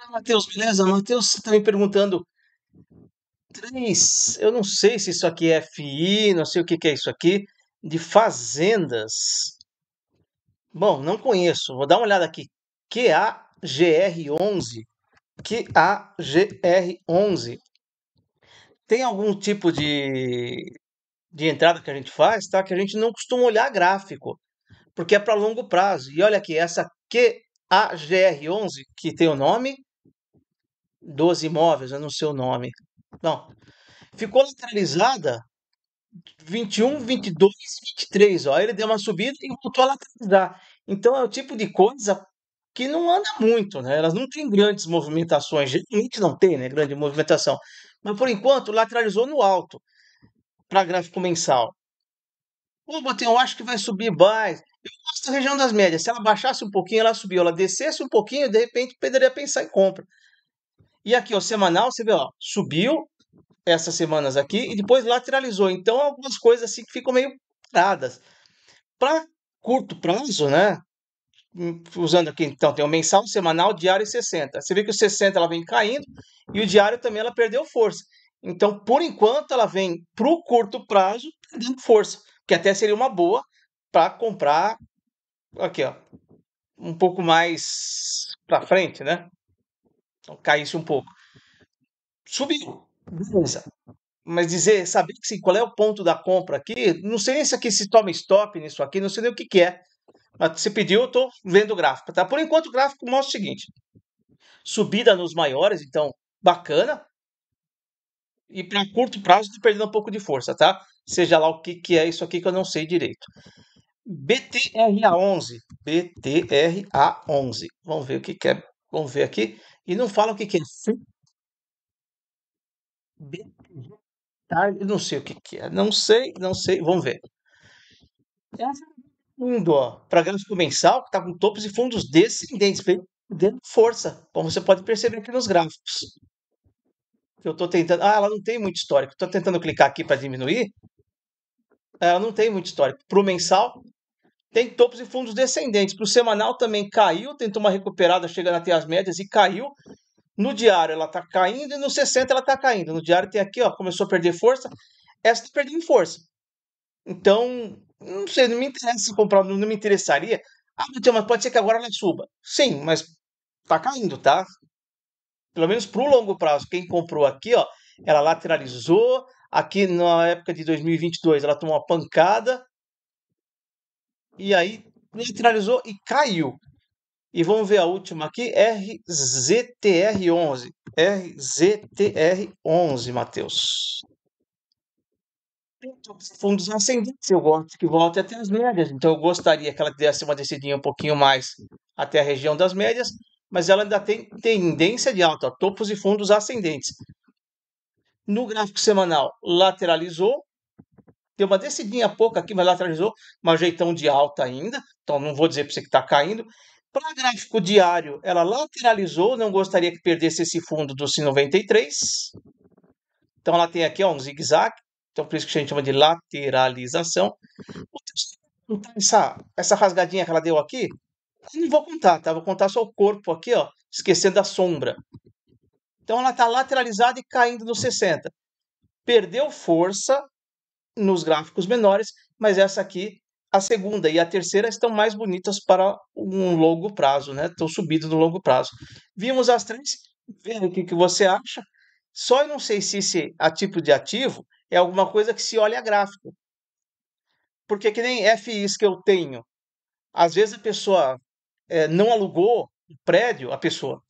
Ah, Matheus, beleza? Matheus tá me perguntando. Três, eu não sei se isso aqui é FI, não sei o que, que é isso aqui, de fazendas. Bom, não conheço, vou dar uma olhada aqui. QAGR11. QAGR11. Tem algum tipo de, de entrada que a gente faz, tá? Que a gente não costuma olhar gráfico, porque é para longo prazo. E olha aqui, essa QAGR11, que tem o nome, 12 imóveis, eu não sei o nome. Não. Ficou lateralizada 21, 22 23. Ó. Aí ele deu uma subida e voltou a lateralizar. Então é o tipo de coisa que não anda muito, né? Elas não têm grandes movimentações, geralmente não tem, né? Grande movimentação. Mas por enquanto lateralizou no alto para gráfico mensal. Pô, Botão, eu acho que vai subir mais. Eu gosto da região das médias. Se ela baixasse um pouquinho, ela subiu. Ela descesse um pouquinho, de repente, poderia pensar em compra. E aqui, o semanal, você vê, ó, subiu essas semanas aqui e depois lateralizou. Então, algumas coisas assim que ficam meio paradas. Para curto prazo, né? Hum, usando aqui, então, tem o mensal, o semanal, diário e 60. Você vê que o 60 ela vem caindo e o diário também ela perdeu força. Então, por enquanto, ela vem para o curto prazo perdendo força, que até seria uma boa para comprar aqui, ó, um pouco mais para frente, né? caísse um pouco. Subiu, beleza. Mas dizer, saber sim qual é o ponto da compra aqui, não sei nem se aqui se toma stop nisso aqui, não sei nem o que, que é. Mas você pediu, eu estou vendo o gráfico. Tá? Por enquanto, o gráfico mostra o seguinte: subida nos maiores, então bacana. E para curto prazo, estou perdendo um pouco de força, tá? Seja lá o que, que é isso aqui que eu não sei direito. BTRA11. BTRA11. Vamos ver o que, que é Vamos ver aqui. E não fala o que, que é. BTG. Eu não sei o que, que é. Não sei, não sei. Vamos ver. Essa fundo, é ó, para gráfico mensal, que está com topos e fundos descendentes, dando força, como você pode perceber aqui nos gráficos. Eu estou tentando. Ah, ela não tem muito histórico. Estou tentando clicar aqui para diminuir. Ela não tem muito histórico. Para o mensal, tem topos e fundos descendentes. Para o semanal também caiu, tentou uma recuperada chegando até as médias e caiu. No diário ela está caindo e no 60 ela está caindo. No diário tem aqui, ó, começou a perder força. Essa está perdendo força. Então, não sei, não me interessa se comprar, não me interessaria. Ah, então, mas pode ser que agora ela suba. Sim, mas está caindo, tá? Pelo menos para o longo prazo. Quem comprou aqui, ó, ela lateralizou. Aqui na época de 2022 ela tomou uma pancada e aí neutralizou e caiu. E vamos ver a última aqui, RZTR11. RZTR11, Matheus. Fundos ascendentes, eu gosto que volte até as médias. Então, eu gostaria que ela desse uma descidinha um pouquinho mais até a região das médias, mas ela ainda tem tendência de alta, topos e fundos ascendentes. No gráfico semanal, lateralizou, Deu uma descidinha pouca aqui, mas lateralizou, um jeitão de alta ainda. Então não vou dizer para você que está caindo. Para gráfico diário, ela lateralizou, não gostaria que perdesse esse fundo do c 93. Então ela tem aqui ó, um zigue-zague, então por isso que a gente chama de lateralização. Então, essa, essa rasgadinha que ela deu aqui, não vou contar, tá? Vou contar só o corpo aqui, ó, esquecendo a sombra. Então ela está lateralizada e caindo no 60. Perdeu força, nos gráficos menores, mas essa aqui, a segunda e a terceira estão mais bonitas para um longo prazo, né? Estão subidas no longo prazo. Vimos as três, vendo o que, que você acha. Só eu não sei se esse a é tipo de ativo é alguma coisa que se olha gráfico. Porque que nem FIs que eu tenho. Às vezes a pessoa é, não alugou o prédio, a pessoa,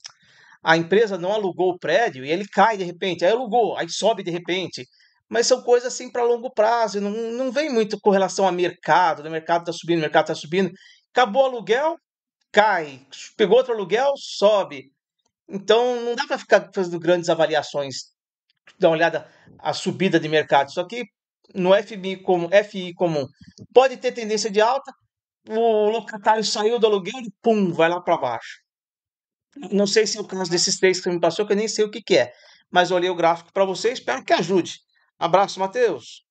a empresa não alugou o prédio e ele cai de repente, aí alugou, aí sobe de repente, mas são coisas assim para longo prazo, não, não vem muito com relação a mercado, o né, mercado está subindo, o mercado está subindo. Acabou o aluguel, cai. Pegou outro aluguel, sobe. Então não dá para ficar fazendo grandes avaliações, dar uma olhada a subida de mercado. Só que no FMI como, FI comum pode ter tendência de alta, o locatário saiu do aluguel e pum, vai lá para baixo. Não sei se é o caso desses três que você me passou, que eu nem sei o que, que é. Mas olhei o gráfico para você espero que ajude. Abraço, Matheus!